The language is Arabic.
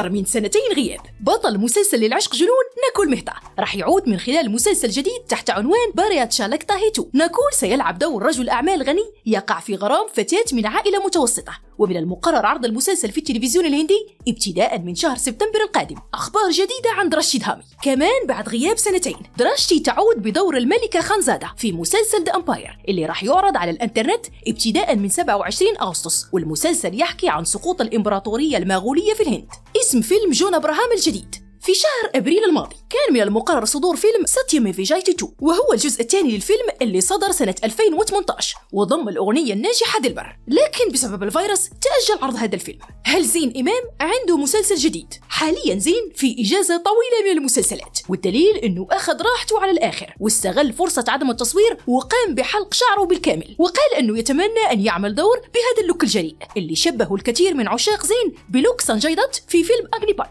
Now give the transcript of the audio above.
أكثر من سنتين غياب بطل مسلسل للعشق جنون ناكول مهتا راح يعود من خلال مسلسل جديد تحت عنوان باريات شالكتا هيتو ناكول سيلعب دور رجل أعمال غني يقع في غرام فتاة من عائلة متوسطة ومن المقرر عرض المسلسل في التلفزيون الهندي ابتداء من شهر سبتمبر القادم أخبار جديدة عن درشتي هامي كمان بعد غياب سنتين درشتي تعود بدور الملكة خانزادة في مسلسل ذا امباير اللي راح يعرض على الانترنت ابتداء من 27 أغسطس والمسلسل يحكي عن سقوط الإمبراطورية المغولية في الهند اسم فيلم جون ابراهام الجديد في شهر أبريل الماضي كان من المقرر صدور فيلم ساتيامي فيجاي 2 وهو الجزء الثاني للفيلم اللي صدر سنة 2018 وضم الأغنية الناجحة دلبر لكن بسبب الفيروس تأجل عرض هذا الفيلم هل زين إمام عنده مسلسل جديد حاليا زين في إجازة طويلة من المسلسلات والدليل أنه أخذ راحته على الآخر واستغل فرصة عدم التصوير وقام بحلق شعره بالكامل وقال أنه يتمنى أن يعمل دور بهذا اللوك الجريء اللي شبهه الكثير من عشاق زين بلوك سانجاي في فيلم أغني بات